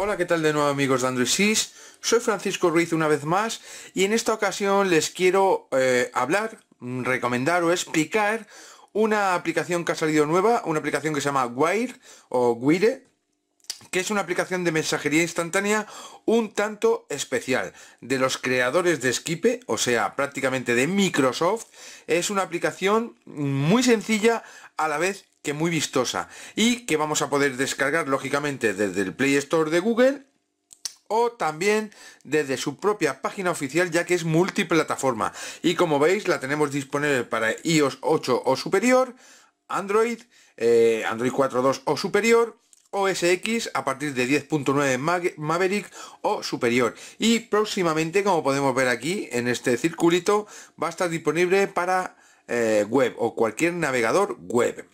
Hola, ¿qué tal de nuevo amigos de Android 6? Soy Francisco Ruiz una vez más y en esta ocasión les quiero eh, hablar, mm, recomendar o explicar una aplicación que ha salido nueva, una aplicación que se llama Wire o Wire, que es una aplicación de mensajería instantánea un tanto especial de los creadores de Skype, o sea, prácticamente de Microsoft. Es una aplicación mm, muy sencilla, a la vez que muy vistosa y que vamos a poder descargar lógicamente desde el Play Store de Google o también desde su propia página oficial ya que es multiplataforma y como veis la tenemos disponible para iOS 8 o superior Android, eh, Android 4.2 o superior OS X a partir de 10.9 Maverick o superior y próximamente como podemos ver aquí en este circulito va a estar disponible para eh, web o cualquier navegador web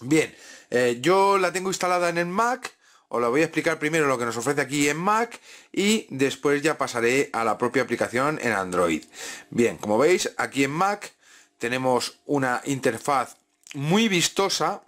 Bien, eh, yo la tengo instalada en el Mac, os la voy a explicar primero lo que nos ofrece aquí en Mac y después ya pasaré a la propia aplicación en Android. Bien, como veis, aquí en Mac tenemos una interfaz muy vistosa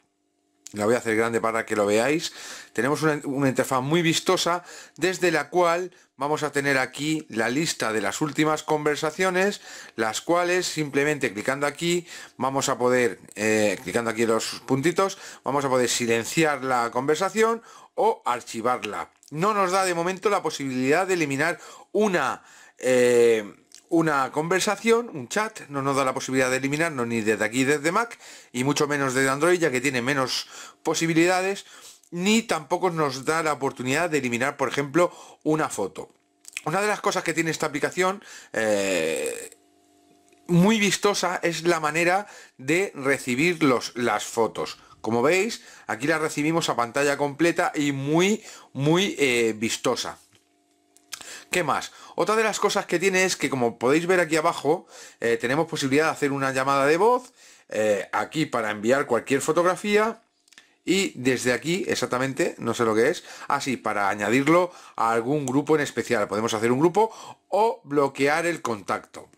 la voy a hacer grande para que lo veáis tenemos una, interfaz muy vistosa desde la cual vamos a tener aquí la lista de las últimas conversaciones las cuales simplemente clicando aquí vamos a poder eh, clicando aquí los puntitos vamos a poder silenciar la conversación o archivarla no nos da de momento la posibilidad de eliminar una eh, una conversación, un chat, no nos da la posibilidad de eliminarnos ni desde aquí desde Mac y mucho menos desde Android ya que tiene menos posibilidades, ni tampoco nos da la oportunidad de eliminar por ejemplo una foto. Una de las cosas que tiene esta aplicación eh, muy vistosa es la manera de recibir los, las fotos. Como veis, aquí las recibimos a pantalla completa y muy, muy eh, vistosa. ¿Qué más? Otra de las cosas que tiene es que como podéis ver aquí abajo, eh, tenemos posibilidad de hacer una llamada de voz, eh, aquí para enviar cualquier fotografía, y desde aquí, exactamente, no sé lo que es, así, ah, para añadirlo a algún grupo en especial. Podemos hacer un grupo o bloquear el contacto.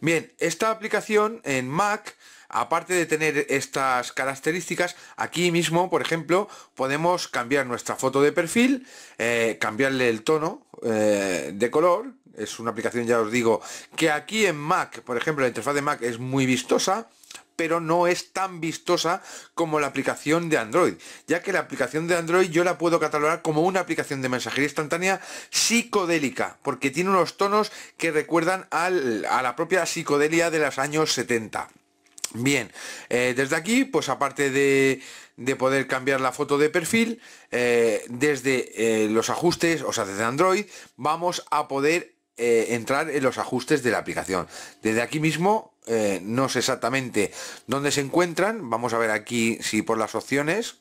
Bien, esta aplicación en Mac Aparte de tener estas características, aquí mismo, por ejemplo, podemos cambiar nuestra foto de perfil, eh, cambiarle el tono eh, de color. Es una aplicación, ya os digo, que aquí en Mac, por ejemplo, la interfaz de Mac es muy vistosa pero no es tan vistosa como la aplicación de Android, ya que la aplicación de Android yo la puedo catalogar como una aplicación de mensajería instantánea psicodélica, porque tiene unos tonos que recuerdan a la propia psicodelia de los años 70. Bien, eh, desde aquí, pues aparte de, poder cambiar la foto de perfil, eh, desde eh, los ajustes, o sea, desde Android, vamos a poder entrar en los ajustes de la aplicación. Desde aquí mismo, no sé exactamente dónde se encuentran, vamos a ver aquí si por las opciones,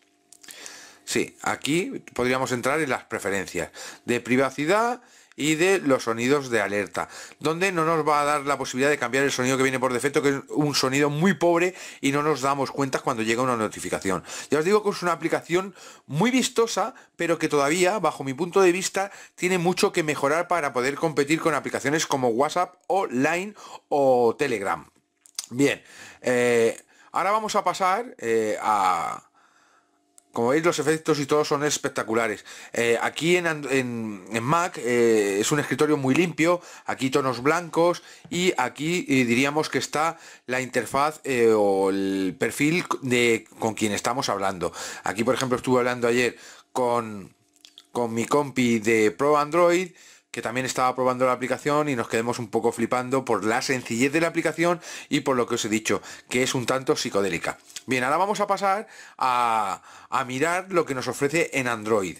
sí, aquí podríamos entrar en las preferencias de privacidad, y de los sonidos de alerta, donde no nos va a dar la posibilidad de cambiar el sonido que viene por defecto, que es un sonido muy pobre y no nos damos cuenta cuando llega una notificación. Ya os digo que es una aplicación muy vistosa, pero que todavía, bajo mi punto de vista, tiene mucho que mejorar para poder competir con aplicaciones como WhatsApp o Line o Telegram. Bien, eh, ahora vamos a pasar eh, a como veis los efectos y todo son espectaculares. Eh, aquí en, Mac eh, es un escritorio muy limpio, aquí tonos blancos y aquí eh, diríamos que está la interfaz o el perfil de con quien estamos hablando. Aquí por ejemplo estuve hablando ayer con, con mi compi de Pro Android también estaba probando la aplicación y nos quedemos un poco flipando por la sencillez de la aplicación y por lo que os he dicho, que es un tanto psicodélica. Bien, ahora vamos a pasar a mirar lo que nos ofrece en Android.